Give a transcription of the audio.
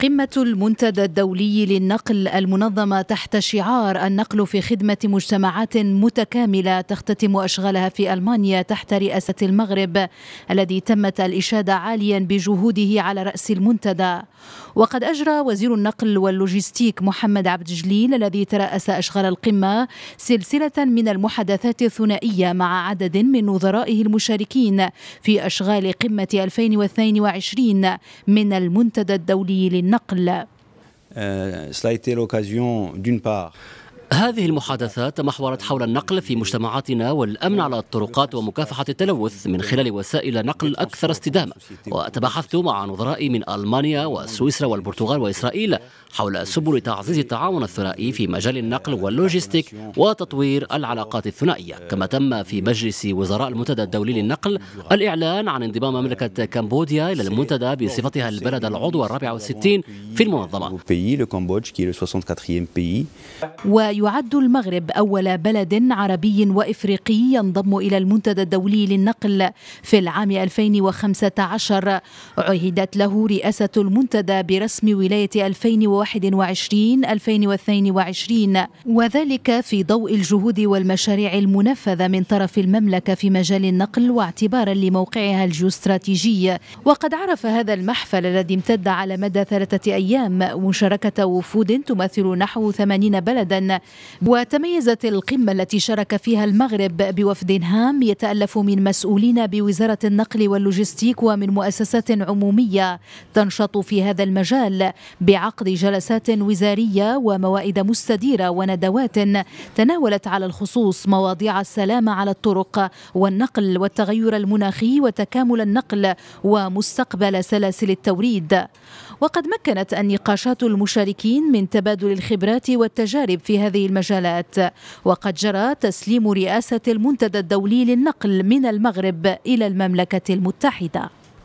قمة المنتدى الدولي للنقل المنظمة تحت شعار النقل في خدمة مجتمعات متكاملة تختتم أشغالها في ألمانيا تحت رئاسة المغرب الذي تمت الإشادة عاليا بجهوده على رأس المنتدى وقد أجرى وزير النقل واللوجستيك محمد عبد جليل الذي ترأس أشغال القمة سلسلة من المحادثات الثنائية مع عدد من وزرائه المشاركين في أشغال قمة 2022 من المنتدى الدولي للنقل Euh, cela a été l'occasion, d'une part, هذه المحادثات تمحورت حول النقل في مجتمعاتنا والأمن على الطرقات ومكافحة التلوث من خلال وسائل نقل أكثر استدامة وتباحثت مع نظرائي من ألمانيا وسويسرا والبرتغال وإسرائيل حول سبل تعزيز التعاون الثنائي في مجال النقل واللوجستيك وتطوير العلاقات الثنائية كما تم في مجلس وزراء المنتدى الدولي للنقل الإعلان عن انضمام مملكة كمبوديا إلى المنتدى بصفتها البلد العضو الرابع والستين في المنظمة يعد المغرب أول بلد عربي وإفريقي ينضم إلى المنتدى الدولي للنقل في العام 2015 عهدت له رئاسة المنتدى برسم ولاية 2021-2022 وذلك في ضوء الجهود والمشاريع المنفذة من طرف المملكة في مجال النقل واعتبارا لموقعها الجيوستراتيجي وقد عرف هذا المحفل الذي امتد على مدى ثلاثة أيام مشاركة وفود تمثل نحو 80 بلدا وتميزت القمة التي شارك فيها المغرب بوفد هام يتألف من مسؤولين بوزارة النقل واللوجستيك ومن مؤسسات عمومية تنشط في هذا المجال بعقد جلسات وزارية وموائد مستديرة وندوات تناولت على الخصوص مواضيع السلامة على الطرق والنقل والتغير المناخي وتكامل النقل ومستقبل سلاسل التوريد وقد مكنت النقاشات المشاركين من تبادل الخبرات والتجارب في هذه هذه المجالات وقد جرى تسليم رئاسة المنتدى الدولي للنقل من المغرب إلى المملكة المتحدة